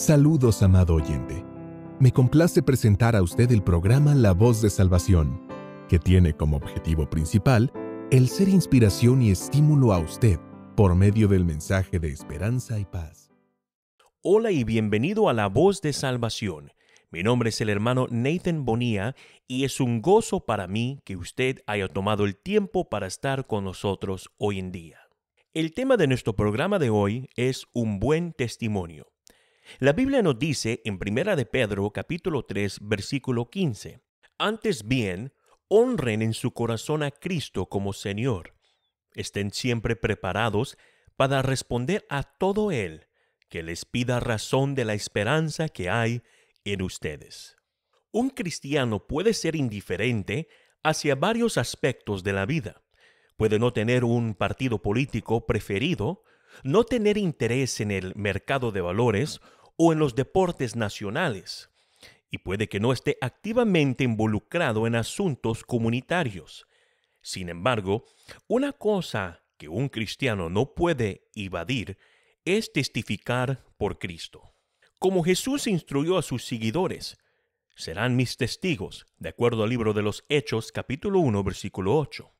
Saludos, amado oyente. Me complace presentar a usted el programa La Voz de Salvación, que tiene como objetivo principal el ser inspiración y estímulo a usted por medio del mensaje de esperanza y paz. Hola y bienvenido a La Voz de Salvación. Mi nombre es el hermano Nathan Bonía y es un gozo para mí que usted haya tomado el tiempo para estar con nosotros hoy en día. El tema de nuestro programa de hoy es un buen testimonio. La Biblia nos dice en Primera de Pedro capítulo 3 versículo 15, antes bien, honren en su corazón a Cristo como Señor. Estén siempre preparados para responder a todo Él que les pida razón de la esperanza que hay en ustedes. Un cristiano puede ser indiferente hacia varios aspectos de la vida. Puede no tener un partido político preferido, no tener interés en el mercado de valores o en los deportes nacionales, y puede que no esté activamente involucrado en asuntos comunitarios. Sin embargo, una cosa que un cristiano no puede evadir es testificar por Cristo. Como Jesús instruyó a sus seguidores, serán mis testigos, de acuerdo al libro de los Hechos capítulo 1 versículo 8.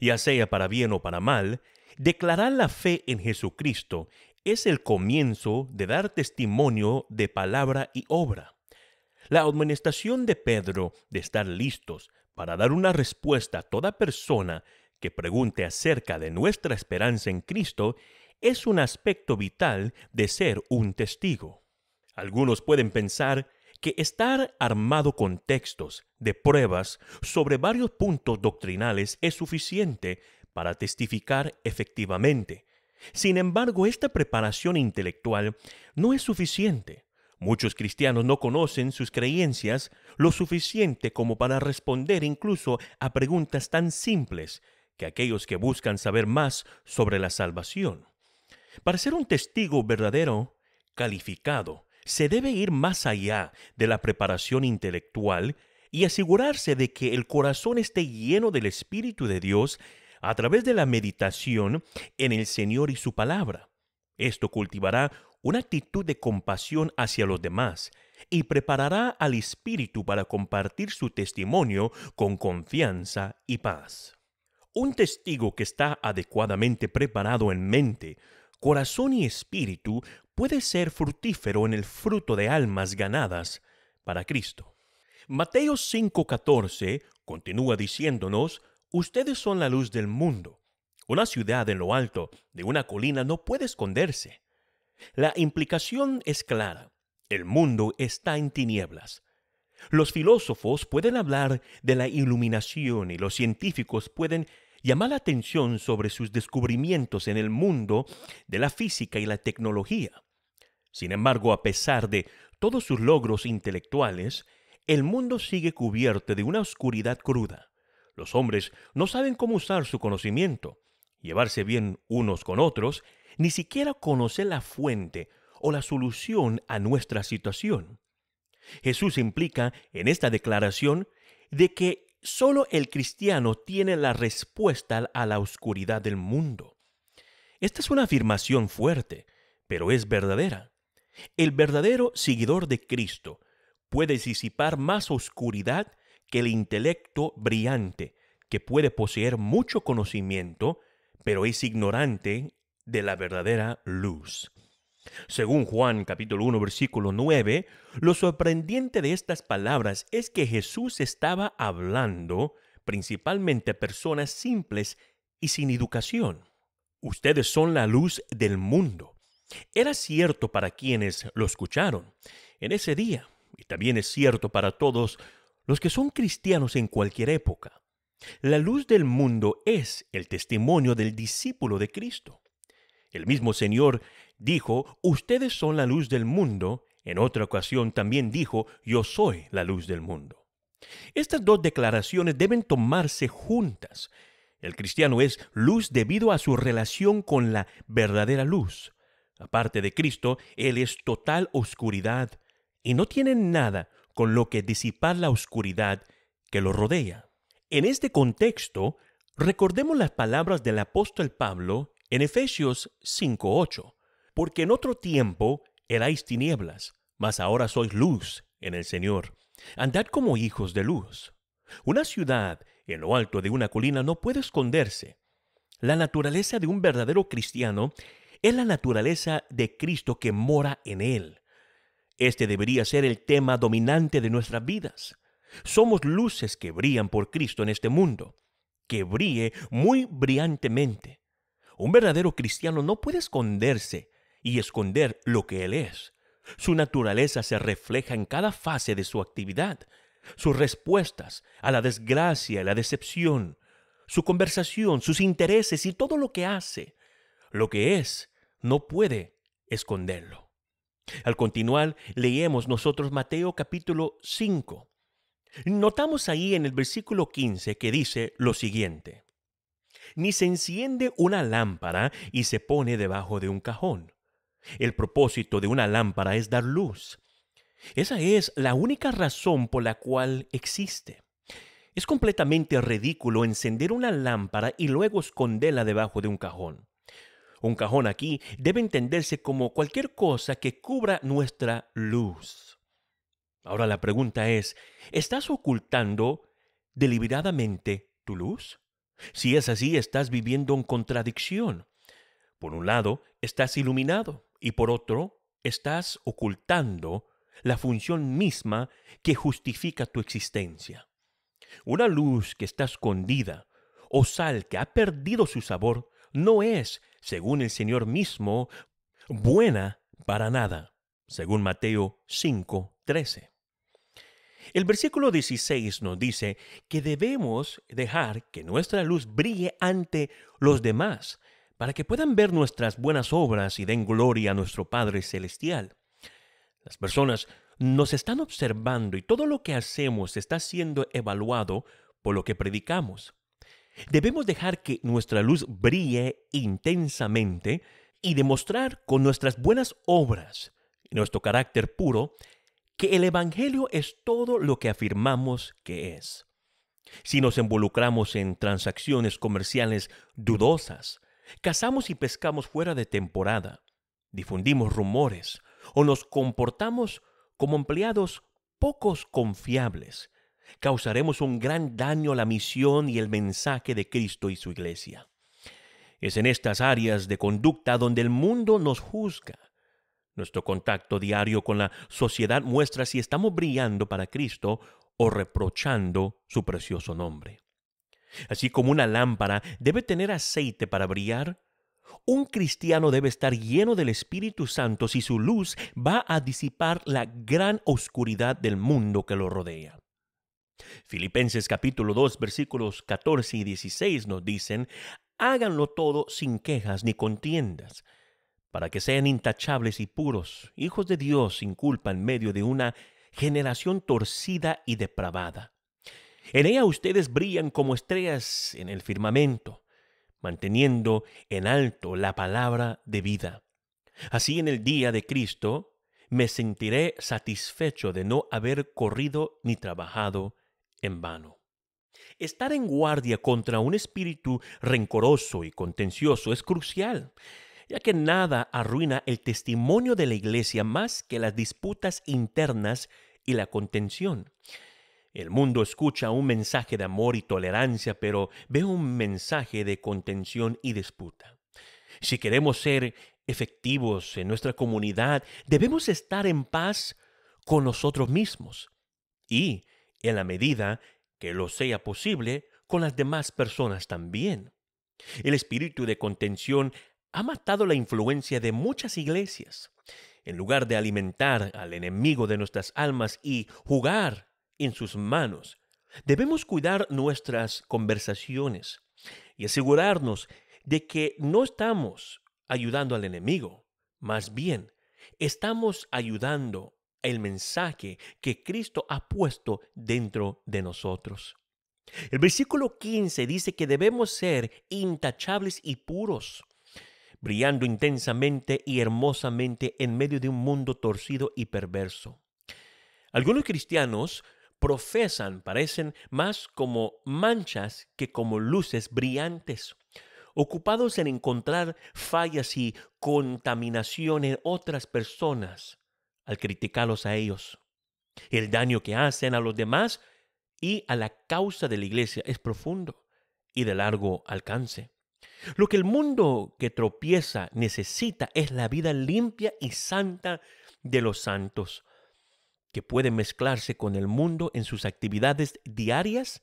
Ya sea para bien o para mal, declarar la fe en Jesucristo es el comienzo de dar testimonio de palabra y obra. La admonestación de Pedro de estar listos para dar una respuesta a toda persona que pregunte acerca de nuestra esperanza en Cristo es un aspecto vital de ser un testigo. Algunos pueden pensar que estar armado con textos de pruebas sobre varios puntos doctrinales es suficiente para testificar efectivamente, sin embargo, esta preparación intelectual no es suficiente. Muchos cristianos no conocen sus creencias lo suficiente como para responder incluso a preguntas tan simples que aquellos que buscan saber más sobre la salvación. Para ser un testigo verdadero, calificado, se debe ir más allá de la preparación intelectual y asegurarse de que el corazón esté lleno del Espíritu de Dios a través de la meditación en el Señor y su palabra. Esto cultivará una actitud de compasión hacia los demás y preparará al espíritu para compartir su testimonio con confianza y paz. Un testigo que está adecuadamente preparado en mente, corazón y espíritu puede ser fructífero en el fruto de almas ganadas para Cristo. Mateo 5:14 continúa diciéndonos, Ustedes son la luz del mundo. Una ciudad en lo alto de una colina no puede esconderse. La implicación es clara. El mundo está en tinieblas. Los filósofos pueden hablar de la iluminación y los científicos pueden llamar la atención sobre sus descubrimientos en el mundo de la física y la tecnología. Sin embargo, a pesar de todos sus logros intelectuales, el mundo sigue cubierto de una oscuridad cruda. Los hombres no saben cómo usar su conocimiento, llevarse bien unos con otros, ni siquiera conocer la fuente o la solución a nuestra situación. Jesús implica en esta declaración de que solo el cristiano tiene la respuesta a la oscuridad del mundo. Esta es una afirmación fuerte, pero es verdadera. El verdadero seguidor de Cristo puede disipar más oscuridad el intelecto brillante, que puede poseer mucho conocimiento, pero es ignorante de la verdadera luz. Según Juan capítulo 1 versículo 9, lo sorprendente de estas palabras es que Jesús estaba hablando principalmente a personas simples y sin educación. Ustedes son la luz del mundo. Era cierto para quienes lo escucharon en ese día, y también es cierto para todos los que son cristianos en cualquier época. La luz del mundo es el testimonio del discípulo de Cristo. El mismo Señor dijo, ustedes son la luz del mundo. En otra ocasión también dijo, yo soy la luz del mundo. Estas dos declaraciones deben tomarse juntas. El cristiano es luz debido a su relación con la verdadera luz. Aparte de Cristo, Él es total oscuridad y no tiene nada con lo que disipar la oscuridad que lo rodea. En este contexto, recordemos las palabras del apóstol Pablo en Efesios 5:8, porque en otro tiempo erais tinieblas, mas ahora sois luz en el Señor. Andad como hijos de luz. Una ciudad en lo alto de una colina no puede esconderse. La naturaleza de un verdadero cristiano es la naturaleza de Cristo que mora en él. Este debería ser el tema dominante de nuestras vidas. Somos luces que brillan por Cristo en este mundo, que brille muy brillantemente. Un verdadero cristiano no puede esconderse y esconder lo que él es. Su naturaleza se refleja en cada fase de su actividad, sus respuestas a la desgracia y la decepción, su conversación, sus intereses y todo lo que hace. Lo que es no puede esconderlo. Al continuar, leemos nosotros Mateo capítulo 5. Notamos ahí en el versículo 15 que dice lo siguiente. Ni se enciende una lámpara y se pone debajo de un cajón. El propósito de una lámpara es dar luz. Esa es la única razón por la cual existe. Es completamente ridículo encender una lámpara y luego esconderla debajo de un cajón. Un cajón aquí debe entenderse como cualquier cosa que cubra nuestra luz. Ahora la pregunta es, ¿estás ocultando deliberadamente tu luz? Si es así, estás viviendo en contradicción. Por un lado, estás iluminado y por otro, estás ocultando la función misma que justifica tu existencia. Una luz que está escondida o sal que ha perdido su sabor no es, según el Señor mismo, buena para nada, según Mateo 13. El versículo 16 nos dice que debemos dejar que nuestra luz brille ante los demás, para que puedan ver nuestras buenas obras y den gloria a nuestro Padre Celestial. Las personas nos están observando y todo lo que hacemos está siendo evaluado por lo que predicamos. Debemos dejar que nuestra luz brille intensamente y demostrar con nuestras buenas obras y nuestro carácter puro que el Evangelio es todo lo que afirmamos que es. Si nos involucramos en transacciones comerciales dudosas, cazamos y pescamos fuera de temporada, difundimos rumores o nos comportamos como empleados pocos confiables, causaremos un gran daño a la misión y el mensaje de Cristo y su iglesia. Es en estas áreas de conducta donde el mundo nos juzga. Nuestro contacto diario con la sociedad muestra si estamos brillando para Cristo o reprochando su precioso nombre. Así como una lámpara debe tener aceite para brillar, un cristiano debe estar lleno del Espíritu Santo si su luz va a disipar la gran oscuridad del mundo que lo rodea. Filipenses capítulo 2 versículos 14 y 16 nos dicen, háganlo todo sin quejas ni contiendas, para que sean intachables y puros, hijos de Dios sin culpa en medio de una generación torcida y depravada. En ella ustedes brillan como estrellas en el firmamento, manteniendo en alto la palabra de vida. Así en el día de Cristo me sentiré satisfecho de no haber corrido ni trabajado en vano. Estar en guardia contra un espíritu rencoroso y contencioso es crucial, ya que nada arruina el testimonio de la iglesia más que las disputas internas y la contención. El mundo escucha un mensaje de amor y tolerancia, pero ve un mensaje de contención y disputa. Si queremos ser efectivos en nuestra comunidad, debemos estar en paz con nosotros mismos y en la medida que lo sea posible, con las demás personas también. El espíritu de contención ha matado la influencia de muchas iglesias. En lugar de alimentar al enemigo de nuestras almas y jugar en sus manos, debemos cuidar nuestras conversaciones y asegurarnos de que no estamos ayudando al enemigo, más bien estamos ayudando el mensaje que Cristo ha puesto dentro de nosotros. El versículo 15 dice que debemos ser intachables y puros, brillando intensamente y hermosamente en medio de un mundo torcido y perverso. Algunos cristianos profesan, parecen más como manchas que como luces brillantes, ocupados en encontrar fallas y contaminación en otras personas al criticarlos a ellos. El daño que hacen a los demás y a la causa de la iglesia es profundo y de largo alcance. Lo que el mundo que tropieza necesita es la vida limpia y santa de los santos, que puede mezclarse con el mundo en sus actividades diarias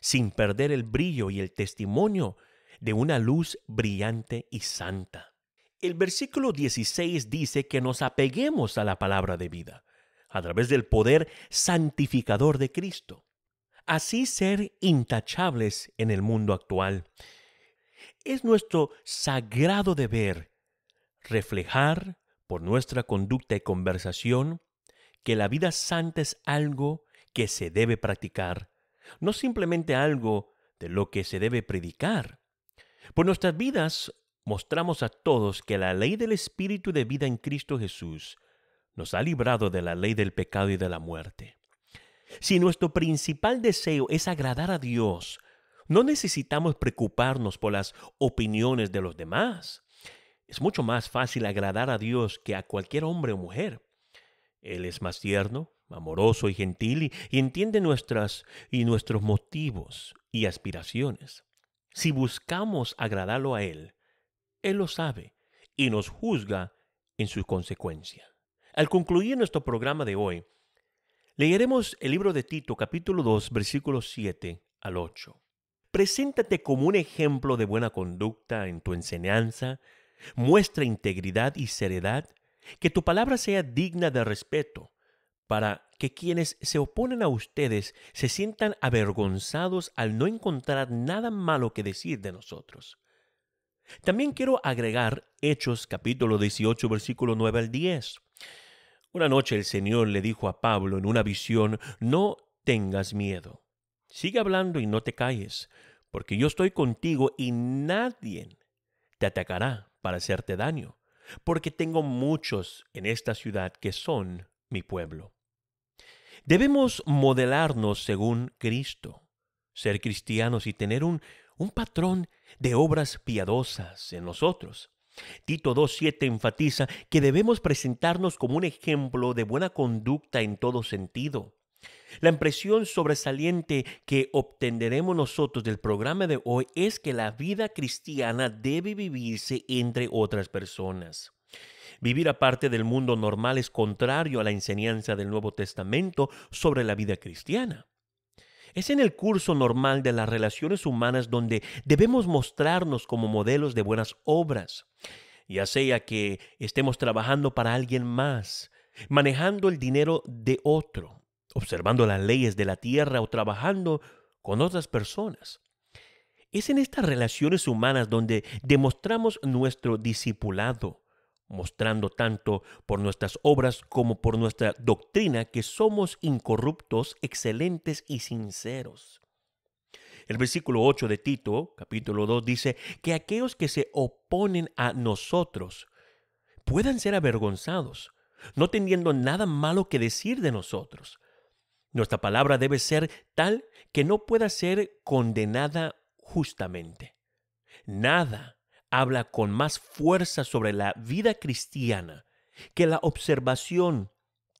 sin perder el brillo y el testimonio de una luz brillante y santa. El versículo 16 dice que nos apeguemos a la palabra de vida, a través del poder santificador de Cristo. Así ser intachables en el mundo actual. Es nuestro sagrado deber reflejar por nuestra conducta y conversación que la vida santa es algo que se debe practicar, no simplemente algo de lo que se debe predicar. por pues nuestras vidas mostramos a todos que la ley del Espíritu de vida en Cristo Jesús nos ha librado de la ley del pecado y de la muerte. Si nuestro principal deseo es agradar a Dios, no necesitamos preocuparnos por las opiniones de los demás. Es mucho más fácil agradar a Dios que a cualquier hombre o mujer. Él es más tierno, amoroso y gentil y, entiende nuestras y nuestros motivos y aspiraciones. Si buscamos agradarlo a Él, él lo sabe y nos juzga en su consecuencia. Al concluir nuestro programa de hoy, leeremos el libro de Tito capítulo 2 versículos 7 al 8. Preséntate como un ejemplo de buena conducta en tu enseñanza, muestra integridad y seriedad, que tu palabra sea digna de respeto, para que quienes se oponen a ustedes se sientan avergonzados al no encontrar nada malo que decir de nosotros. También quiero agregar Hechos capítulo 18 versículo 9 al 10. Una noche el Señor le dijo a Pablo en una visión, no tengas miedo, sigue hablando y no te calles, porque yo estoy contigo y nadie te atacará para hacerte daño, porque tengo muchos en esta ciudad que son mi pueblo. Debemos modelarnos según Cristo, ser cristianos y tener un un patrón de obras piadosas en nosotros. Tito 2.7 enfatiza que debemos presentarnos como un ejemplo de buena conducta en todo sentido. La impresión sobresaliente que obtendremos nosotros del programa de hoy es que la vida cristiana debe vivirse entre otras personas. Vivir aparte del mundo normal es contrario a la enseñanza del Nuevo Testamento sobre la vida cristiana. Es en el curso normal de las relaciones humanas donde debemos mostrarnos como modelos de buenas obras, ya sea que estemos trabajando para alguien más, manejando el dinero de otro, observando las leyes de la tierra o trabajando con otras personas. Es en estas relaciones humanas donde demostramos nuestro discipulado, mostrando tanto por nuestras obras como por nuestra doctrina que somos incorruptos, excelentes y sinceros. El versículo 8 de Tito, capítulo 2, dice que aquellos que se oponen a nosotros puedan ser avergonzados, no teniendo nada malo que decir de nosotros. Nuestra palabra debe ser tal que no pueda ser condenada justamente. Nada habla con más fuerza sobre la vida cristiana que la observación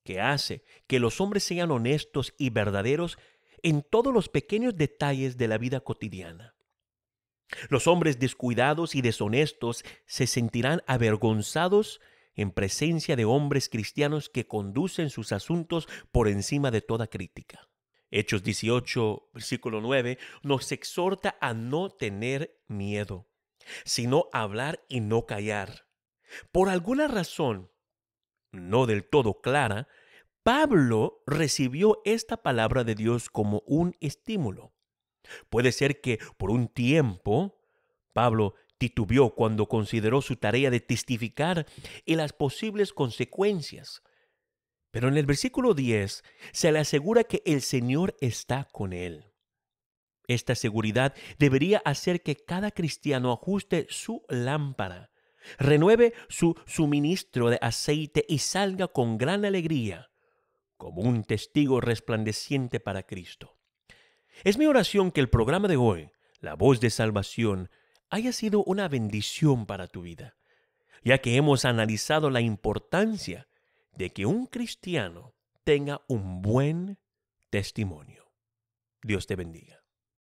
que hace que los hombres sean honestos y verdaderos en todos los pequeños detalles de la vida cotidiana. Los hombres descuidados y deshonestos se sentirán avergonzados en presencia de hombres cristianos que conducen sus asuntos por encima de toda crítica. Hechos 18, versículo 9, nos exhorta a no tener miedo sino hablar y no callar. Por alguna razón, no del todo clara, Pablo recibió esta palabra de Dios como un estímulo. Puede ser que por un tiempo Pablo titubeó cuando consideró su tarea de testificar y las posibles consecuencias. Pero en el versículo 10 se le asegura que el Señor está con él. Esta seguridad debería hacer que cada cristiano ajuste su lámpara, renueve su suministro de aceite y salga con gran alegría, como un testigo resplandeciente para Cristo. Es mi oración que el programa de hoy, La voz de salvación, haya sido una bendición para tu vida, ya que hemos analizado la importancia de que un cristiano tenga un buen testimonio. Dios te bendiga.